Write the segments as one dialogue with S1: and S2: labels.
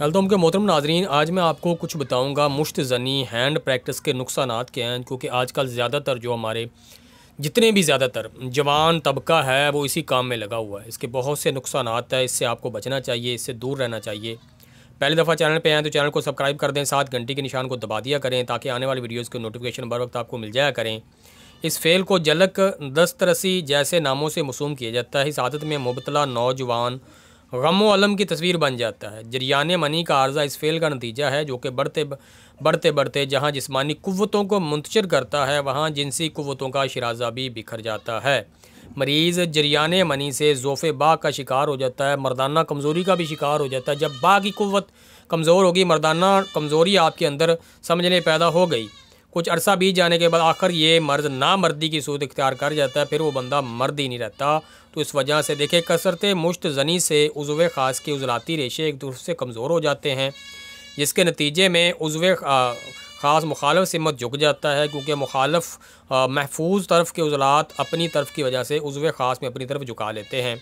S1: हेल्थोम के मोहतरम नाजरीन आज मैं आपको कुछ बताऊंगा मुश्त जनी हैंड प्रैक्टिस के नुकसान के हैं क्योंकि आजकल ज़्यादातर जो हमारे जितने भी ज़्यादातर जवान तबका है वो इसी काम में लगा हुआ है इसके बहुत से नुकसान है इससे आपको बचना चाहिए इससे दूर रहना चाहिए पहली दफ़ा चैनल पे आएँ तो चैनल को सब्सक्राइब कर दें साथ घंटे के निशान को दबा दिया करें ताकि आने वाली वीडियोज़ के नोटिफिकेशन बर वक्त आपको मिल जाया करें इस फेल को जलक दस्तरसी जैसे नामों से मसूम किया जाता है इस आदत में मुबतला नौजवान गम वम की तस्वीर बन जाता है जरियान मनी का आर्जा इस फेल का नतीजा है जो कि बढ़ते बढ़ते बढ़ते जहाँ जिसमानी कुतों को मुंतशर करता है वहाँ जिनसी कुतों का शराजा भी बिखर जाता है मरीज़ जरियान मनी से ज़ोफ़े बा का शिकार हो जाता है मर्दाना कमज़ोरी का भी शिकार हो जाता है जब बा की कुत कमज़ोर होगी मर्दाना कमज़ोरी आपके अंदर समझने पैदा हो गई कुछ अरसा बीत जाने के बाद आखिर ये मर्द ना मर्दी की सूद इख्तियार कर जाता है फिर वो बंदा मर्द ही नहीं रहता तो इस वजह से देखे कसरत मुश्त जनी से उजव ख़ास के उजलाती रेशे एक दूसरे से कमज़ोर हो जाते हैं जिसके नतीजे में उजव ख़ास मुखालफ सिमत झुक जाता है क्योंकि मुखालफ महफूज तरफ के उजलात अपनी तरफ की वजह से उजव ख़ास में अपनी तरफ झुका लेते हैं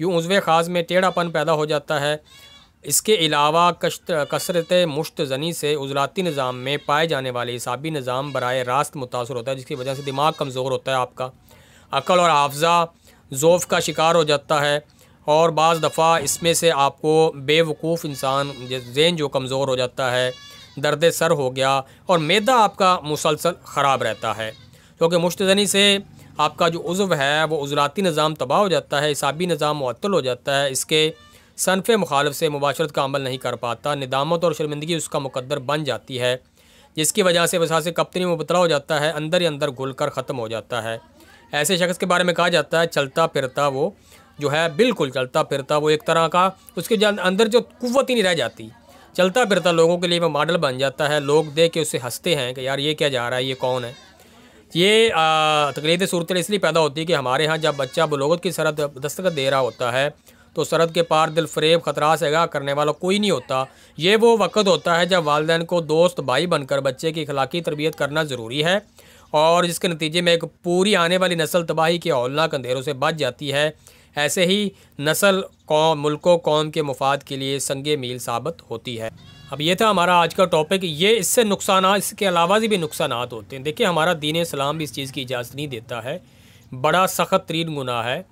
S1: यूँ उजव ख़ास में टेढ़ापन पैदा हो जाता है इसके अलावा कश्त कसरत मुश्त जनी से उजलाती निज़ाम में पाए जाने वाले हिसाबी निज़ाम बर रास्त मुतासर होता है जिसकी वजह से दिमाग कमज़ोर होता है आपका अकल और हाफजा ज़ोफ़ का शिकार हो जाता है और बज़ दफ़ा इसमें से आपको बेवकूफ़ इंसान जेन जो कमज़ोर हो जाता है दर्द सर हो गया और मैदा आपका मुसलसल ख़राब रहता है क्योंकि तो मुश्तजनी से आपका जो उज़व है वो उजलाती निज़ाम तबाह हो जाता है हिसाबी निज़ाम मअतल हो जाता है इसके सनफ मुखालफ से मुबाशरत का अमल नहीं कर पाता निदामत और शर्मिंदगी उसका मुकदर बन जाती है जिसकी वजह से वसा से कप्तनी में मुबतला हो जाता है अंदर ही अंदर घुल कर ख़त्म हो जाता है ऐसे शख्स के बारे में कहा जाता है चलता फिरता वो जो है बिल्कुल चलता फिरता वो एक तरह का उसके अंदर जो कुत ही नहीं रह जाती चलता फिरता लोगों के लिए वो मॉडल बन जाता है लोग देख के उससे हंसते हैं कि यार ये क्या जा रहा है ये कौन है ये तकलीफ सूरत इसलिए पैदा होती है कि हमारे यहाँ जब बच्चा बलोगत की सरहद दस्तखत दे रहा होता है तो सरहद के पार दिल फरेब ख़तरा से आगाह करने वाला कोई नहीं होता ये वो वक्त होता है जब वालदे को दोस्त भाई बनकर बच्चे की अखलाकी तरबियत करना ज़रूरी है और जिसके नतीजे में एक पूरी आने वाली नस्ल तबाही के औलनाक अंधेरों से बच जाती है ऐसे ही नस्ल कौम मुल्को कौम के मफाद के लिए संग मील साबित होती है अब ये था हमारा आज का टॉपिक ये इससे नुकसान इसके अलावा भी नुकसान होते हैं देखिए हमारा दीन सलाम भी इस चीज़ की इजाज़त नहीं देता है बड़ा सख्त तरीन गुना है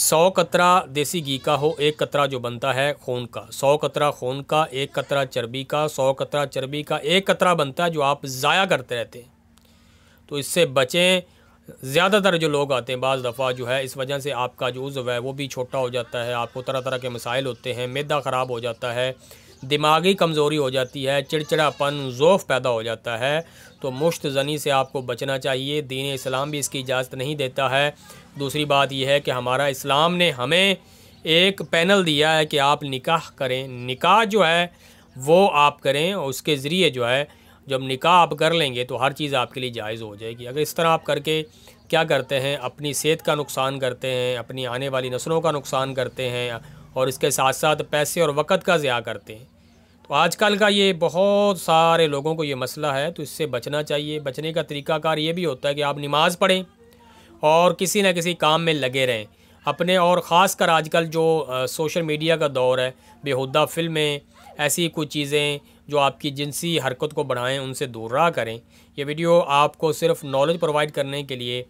S1: सौ कतरा देसी घी का हो एक कतरा जो बनता है खून का सौ कतरा खून का एक कतरा चर्बी का सौ कतरा चर्बी का एक कतरा बनता है जो आप ज़ाया करते रहते हैं तो इससे बचें ज़्यादातर जो लोग आते हैं बाज़ दफ़ा जो है इस वजह से आपका जो उज़्व है वो भी छोटा हो जाता है आपको तरह तरह के मसाइल होते हैं मैदा ख़राब हो जाता है दिमागी कमज़ोरी हो जाती है चिड़चिड़ापन ज़ोफ़ पैदा हो जाता है तो मुश्त जनी से आपको बचना चाहिए दीन इस्लाम भी इसकी इजाज़त नहीं देता है दूसरी बात यह है कि हमारा इस्लाम ने हमें एक पैनल दिया है कि आप निकाह करें निकाह जो है वो आप करें और उसके ज़रिए जो है जब निकाह आप कर लेंगे तो हर चीज़ आपके लिए जायज़ हो जाएगी अगर इस तरह आप करके क्या करते हैं अपनी सेहत का नुकसान करते हैं अपनी आने वाली नस्लों का नुकसान करते हैं और इसके साथ साथ पैसे और वक़्त का ज़्या करते हैं तो आजकल का ये बहुत सारे लोगों को ये मसला है तो इससे बचना चाहिए बचने का तरीकाकार ये भी होता है कि आप नमाज़ पढ़ें और किसी न किसी काम में लगे रहें अपने और ख़ास कर आजकल जो आ, सोशल मीडिया का दौर है बेहुदा फिल्में ऐसी कुछ चीज़ें जो आपकी जिनसी हरकत को बढ़ाएं उनसे दूर रहा करें ये वीडियो आपको सिर्फ नॉलेज प्रोवाइड करने के लिए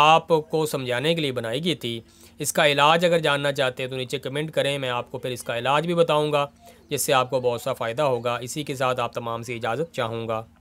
S1: आपको समझाने के लिए बनाई गई थी इसका इलाज अगर जानना चाहते हैं तो नीचे कमेंट करें मैं आपको फिर इसका इलाज भी बताऊँगा जिससे आपको बहुत सा फ़ायदा होगा इसी के साथ आप तमाम से इजाज़त चाहूँगा